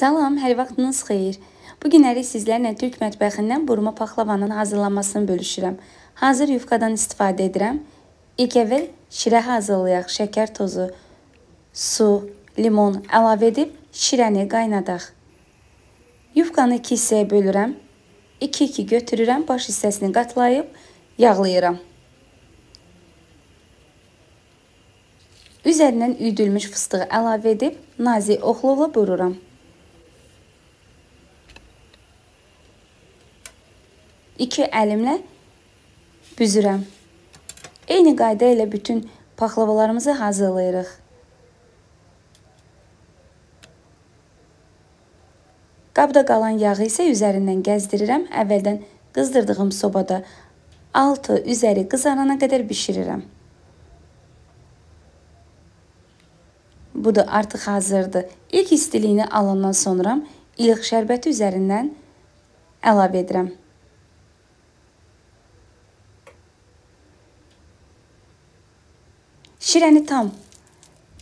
Salam, hər vaxtınız xeyir. Bu günləri sizlərlə Türk mətbəxindən burma paxlavanın hazırlanmasını bölüşürəm. Hazır yufqadan istifadə edirəm. İlk əvvəl şirə hazırlayaq. Şəkər tozu, su, limon əlavə edib şirəni qaynadaq. Yufqanı 2 hissəyə bölürəm. 2-2 götürürəm, baş hissəsini qatlayıb yağlayıram. Üzərindən üyüdülmüş fıstığı əlavə edib nazik oxlovla vururam. iki əlimlə büzürəm. Eyni qayda ilə bütün paxlavalarımızı hazırlayırıq. Qabda qalan yağı isə üzərindən gəzdirirəm. Əvvəldən qızdırdığım sobada altı üzəri qızarana qədər bişirirəm. Bu da artıq hazırdır. İlk istiliyini alandan sonra ilıq şərbəti üzərindən əlavə edirəm. Şirəni tam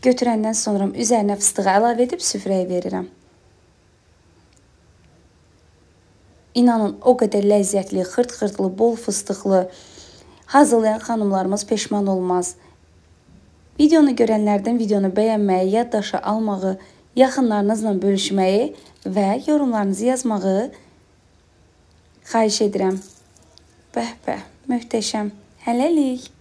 götürəndən sonra üzərinə fıstığı əlavə edib süfrəyə verirəm. İnanın, o qədər ləzzətli, xırt-xırtlı, bol fıstıqlı hazırlayan xanımlarımız peşman olmaz. Videonu görənlərdən videonu bəyənməyi, yaddaşa almağı, yaxınlarınızla bölüşməyi və yorumlarınızı yazmağı xahiş edirəm. Bəh-bəh, möhtəşəm. Hələlik.